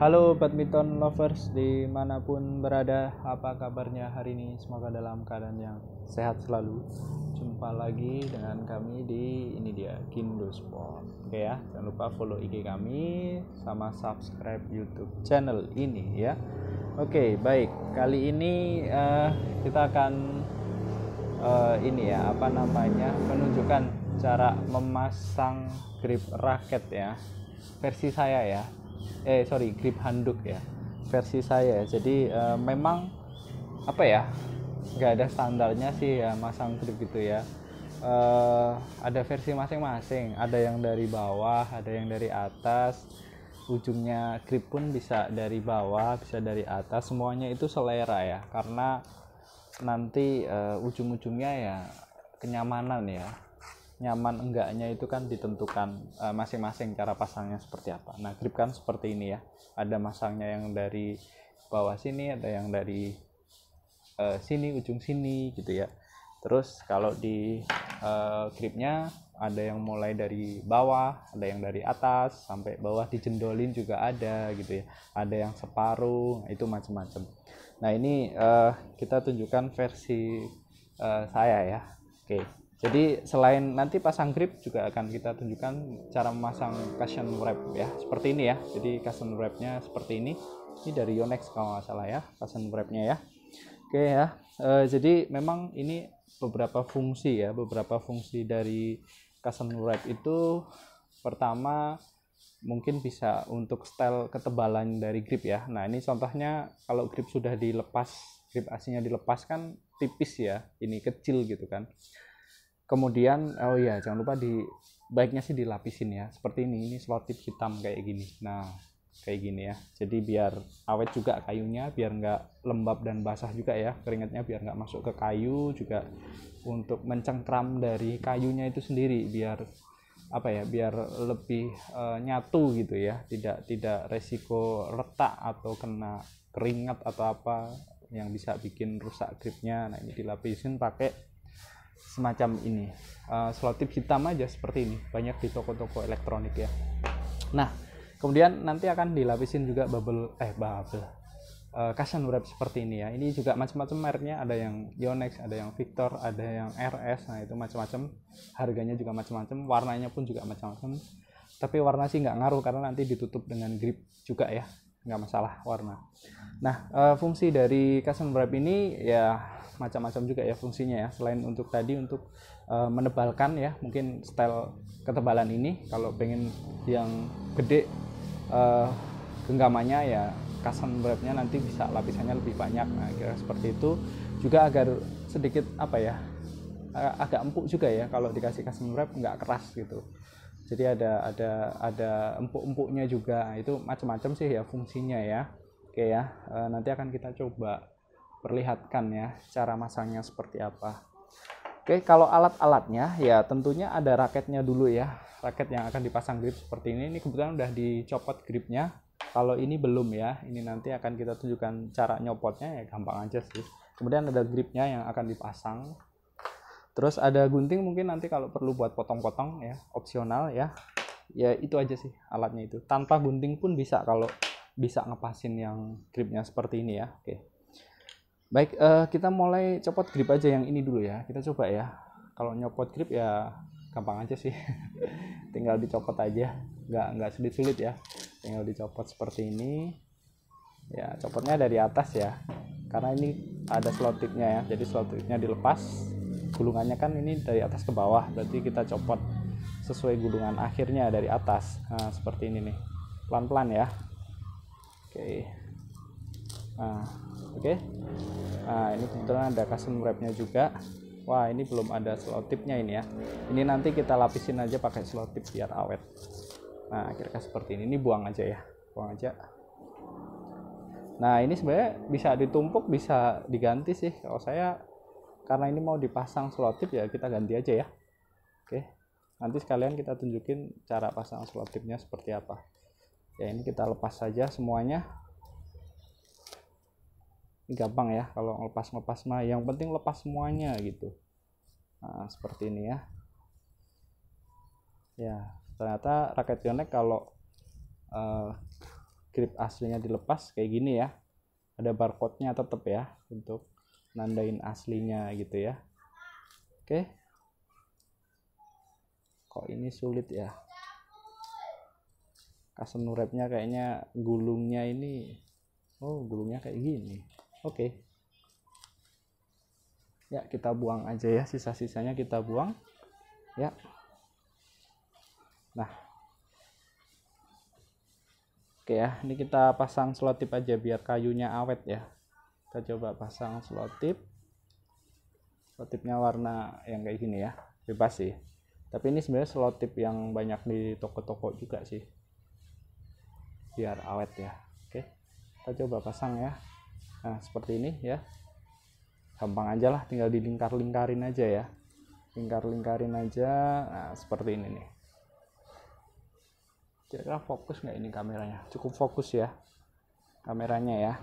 Halo badminton lovers dimanapun berada, apa kabarnya hari ini? Semoga dalam keadaan yang sehat selalu. Jumpa lagi dengan kami di ini dia Kindo Sport. Oke ya, jangan lupa follow IG kami sama subscribe YouTube channel ini ya. Oke baik, kali ini uh, kita akan uh, ini ya apa namanya menunjukkan cara memasang grip raket ya versi saya ya eh sorry grip handuk ya versi saya jadi uh, memang apa ya nggak ada standarnya sih ya masang grip gitu ya uh, ada versi masing-masing ada yang dari bawah ada yang dari atas ujungnya grip pun bisa dari bawah bisa dari atas semuanya itu selera ya karena nanti uh, ujung-ujungnya ya kenyamanan ya nyaman enggaknya itu kan ditentukan masing e, masing-masing cara pasangnya seperti apa. Nah, grip kan seperti ini ya. Ada masangnya yang dari bawah sini, ada yang dari uh, sini ujung sini gitu ya. Terus kalau di uh, gripnya ada yang mulai dari bawah, ada yang dari atas sampai bawah dijendolin juga ada gitu ya. Ada yang separuh, itu macam-macam. Nah, ini uh, kita tunjukkan versi uh, saya ya. Oke. Okay. Jadi selain nanti pasang grip juga akan kita tunjukkan cara memasang cushion wrap ya seperti ini ya. Jadi cushion wrapnya seperti ini. Ini dari Yonex kalau nggak salah ya cushion wrapnya ya. Oke ya. E, jadi memang ini beberapa fungsi ya beberapa fungsi dari cushion wrap itu pertama mungkin bisa untuk style ketebalan dari grip ya. Nah ini contohnya kalau grip sudah dilepas grip aslinya dilepas kan tipis ya. Ini kecil gitu kan kemudian oh ya jangan lupa di baiknya sih dilapisin ya seperti ini ini selotip hitam kayak gini nah kayak gini ya jadi biar awet juga kayunya biar nggak lembab dan basah juga ya keringatnya biar nggak masuk ke kayu juga untuk mencengkram dari kayunya itu sendiri biar apa ya biar lebih e, nyatu gitu ya tidak tidak resiko retak atau kena keringat atau apa yang bisa bikin rusak gripnya nah ini dilapisin pakai semacam ini uh, eh, selotip hitam aja seperti ini banyak di toko-toko elektronik ya nah kemudian nanti akan dilapisin juga bubble eh bubble uh, wrap seperti ini ya ini juga macam-macam mereknya ada yang Yonex ada yang Victor ada yang RS nah itu macam-macam harganya juga macam-macam warnanya pun juga macam-macam tapi warna sih nggak ngaruh karena nanti ditutup dengan grip juga ya nggak masalah warna Nah, uh, fungsi dari custom wrap ini ya macam-macam juga ya fungsinya ya. Selain untuk tadi untuk uh, menebalkan ya, mungkin style ketebalan ini kalau pengen yang gede uh, genggamannya ya custom wrapnya nanti bisa lapisannya lebih banyak. Nah, kira seperti itu juga agar sedikit apa ya agak empuk juga ya kalau dikasih custom wrap nggak keras gitu jadi ada ada ada empuk-empuknya juga nah, itu macam-macam sih ya fungsinya ya Oke ya, eh, nanti akan kita coba perlihatkan ya cara masangnya seperti apa. Oke, kalau alat-alatnya ya tentunya ada raketnya dulu ya. Raket yang akan dipasang grip seperti ini. Ini kebetulan udah dicopot gripnya. Kalau ini belum ya, ini nanti akan kita tunjukkan cara nyopotnya ya gampang aja sih. Kemudian ada gripnya yang akan dipasang. Terus ada gunting mungkin nanti kalau perlu buat potong-potong ya, opsional ya. Ya itu aja sih alatnya itu. Tanpa gunting pun bisa kalau bisa ngepasin yang gripnya seperti ini ya oke baik uh, kita mulai copot grip aja yang ini dulu ya kita coba ya kalau nyopot grip ya gampang aja sih tinggal dicopot aja nggak nggak sulit sulit ya tinggal dicopot seperti ini ya copotnya dari atas ya karena ini ada slotipnya ya jadi slotipnya dilepas gulungannya kan ini dari atas ke bawah berarti kita copot sesuai gulungan akhirnya dari atas nah, seperti ini nih pelan-pelan ya okay. nah oke okay. nah ini kebetulan ada custom wrapnya juga wah ini belum ada slot tipnya ini ya ini nanti kita lapisin aja pakai slot tip biar awet nah akhirnya seperti ini ini buang aja ya buang aja nah ini sebenarnya bisa ditumpuk bisa diganti sih kalau saya karena ini mau dipasang slot tip ya kita ganti aja ya oke okay nanti sekalian kita tunjukin cara pasang slot tipnya seperti apa ya ini kita lepas saja semuanya ini gampang ya kalau lepas lepas mah yang penting lepas semuanya gitu nah seperti ini ya ya ternyata raket yonek kalau uh, grip aslinya dilepas kayak gini ya ada barcode-nya tetap ya untuk nandain aslinya gitu ya oke kok ini sulit ya custom kayaknya gulungnya ini oh gulungnya kayak gini oke okay. ya kita buang aja ya sisa-sisanya kita buang ya nah oke ya ini kita pasang slot tip aja biar kayunya awet ya kita coba pasang slot tip slot tipnya warna yang kayak gini ya bebas sih tapi ini sebenarnya slot tip yang banyak di toko-toko juga sih biar awet ya oke kita coba pasang ya nah seperti ini ya gampang aja lah tinggal dilingkar-lingkarin aja ya lingkar-lingkarin aja nah seperti ini nih kira-kira fokus nggak ini kameranya cukup fokus ya kameranya ya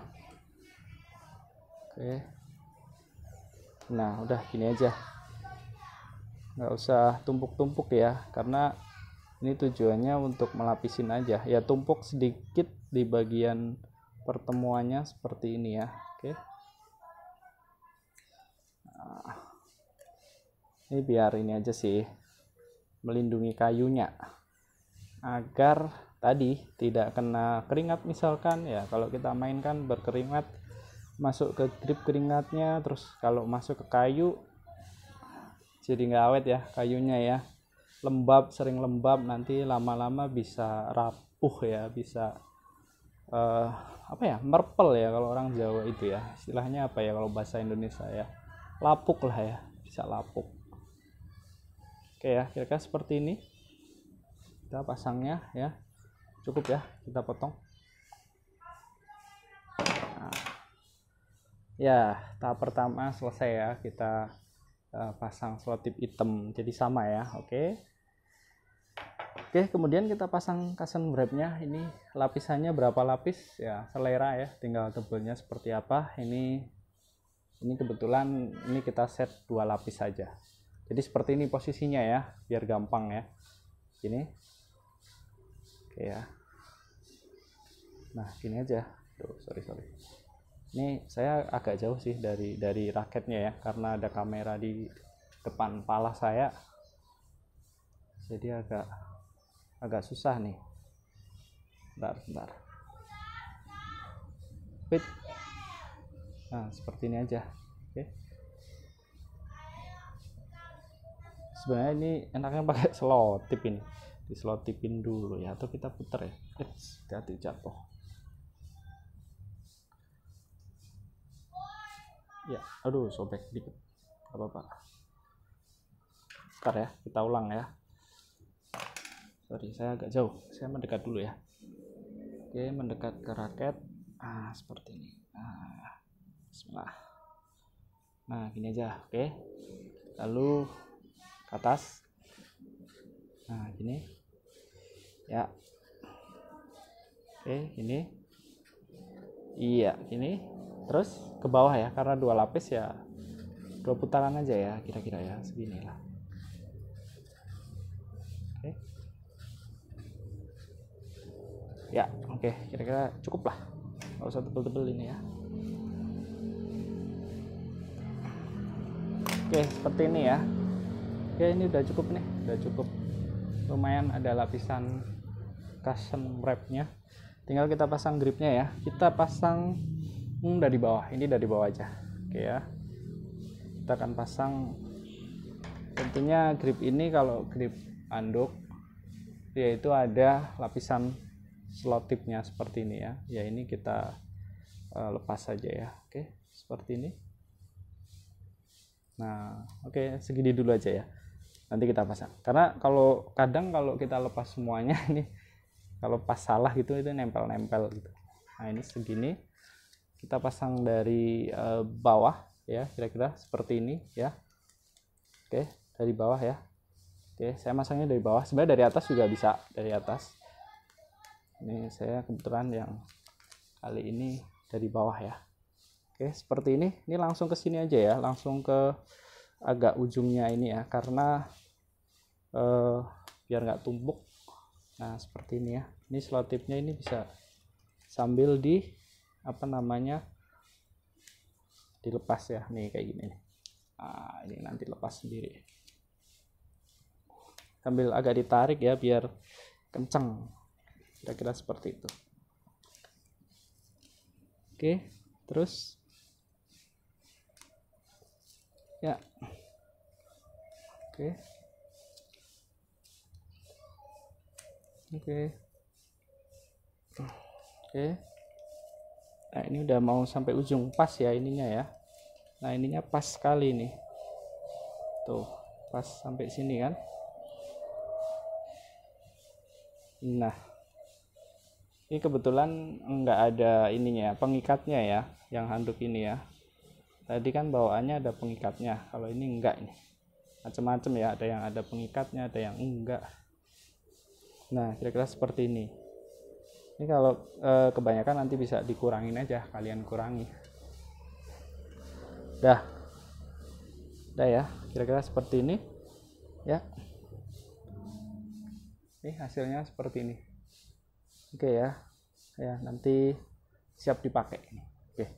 oke nah udah gini aja nggak usah tumpuk-tumpuk ya karena ini tujuannya untuk melapisin aja ya tumpuk sedikit di bagian pertemuannya seperti ini ya oke nah, ini biar ini aja sih melindungi kayunya agar tadi tidak kena keringat misalkan ya kalau kita mainkan berkeringat masuk ke grip keringatnya terus kalau masuk ke kayu jadi nggak awet ya kayunya ya lembab sering lembab nanti lama-lama bisa rapuh ya bisa uh, apa ya merpel ya kalau orang Jawa itu ya istilahnya apa ya kalau bahasa Indonesia ya lapuk lah ya bisa lapuk oke ya kira-kira seperti ini kita pasangnya ya cukup ya kita potong nah, ya tahap pertama selesai ya kita eh, pasang selotip hitam jadi sama ya oke okay. Oke, kemudian kita pasang custom wrapnya. Ini lapisannya berapa lapis ya, selera ya. Tinggal tebelnya seperti apa. Ini ini kebetulan ini kita set dua lapis saja. Jadi seperti ini posisinya ya, biar gampang ya. ini Oke ya. Nah, gini aja. Tuh, sorry sorry. Ini saya agak jauh sih dari dari raketnya ya, karena ada kamera di depan pala saya. Jadi agak agak susah nih bentar bentar fit, nah seperti ini aja oke sebenarnya ini enaknya pakai selotip ini tipin dulu ya atau kita puter ya hati-hati jatuh ya aduh sobek dikit apa apa ntar ya kita ulang ya sorry saya agak jauh saya mendekat dulu ya oke mendekat ke raket ah seperti ini ah Bismillah nah gini aja oke lalu ke atas nah gini ya oke gini iya gini terus ke bawah ya karena dua lapis ya dua putaran aja ya kira-kira ya segini lah. ya oke okay. kira-kira cukup lah nggak usah tebel-tebel ini ya oke okay, seperti ini ya oke ini udah cukup nih udah cukup lumayan ada lapisan custom wrapnya tinggal kita pasang gripnya ya kita pasang hmm, dari bawah ini dari bawah aja oke okay, ya kita akan pasang tentunya grip ini kalau grip anduk yaitu ada lapisan slot tipnya seperti ini ya ya ini kita uh, lepas saja ya oke seperti ini nah oke segini dulu aja ya nanti kita pasang karena kalau kadang kalau kita lepas semuanya ini, kalau pas salah gitu itu nempel-nempel gitu nah ini segini kita pasang dari uh, bawah ya kira-kira seperti ini ya oke dari bawah ya oke saya masangnya dari bawah sebenarnya dari atas juga bisa dari atas ini saya kebetulan yang kali ini dari bawah ya oke seperti ini ini langsung ke sini aja ya langsung ke agak ujungnya ini ya karena eh, biar nggak tumpuk nah seperti ini ya ini selotipnya ini bisa sambil di apa namanya dilepas ya nih kayak gini nih nah, ini nanti lepas sendiri sambil agak ditarik ya biar kenceng kira-kira seperti itu oke terus ya oke oke oke nah ini udah mau sampai ujung pas ya ininya ya nah ininya pas sekali nih tuh pas sampai sini kan nah ini kebetulan nggak ada ininya ya, pengikatnya ya yang handuk ini ya tadi kan bawaannya ada pengikatnya kalau ini enggak nih macam-macam ya ada yang ada pengikatnya ada yang enggak nah kira-kira seperti ini ini kalau e, kebanyakan nanti bisa dikurangin aja kalian kurangi dah dah ya kira-kira seperti ini ya ini hasilnya seperti ini oke ya ya nanti siap dipakai oke okay.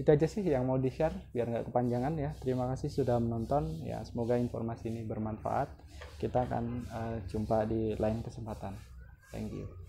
itu aja sih yang mau di share biar nggak kepanjangan ya terima kasih sudah menonton ya semoga informasi ini bermanfaat kita akan uh, jumpa di lain kesempatan thank you